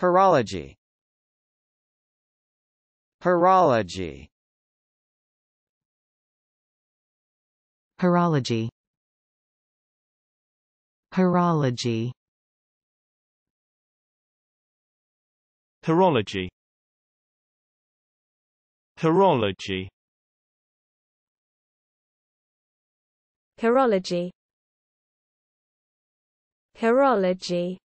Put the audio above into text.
Horology Horology Horology Horology Horology Horology Horology Horology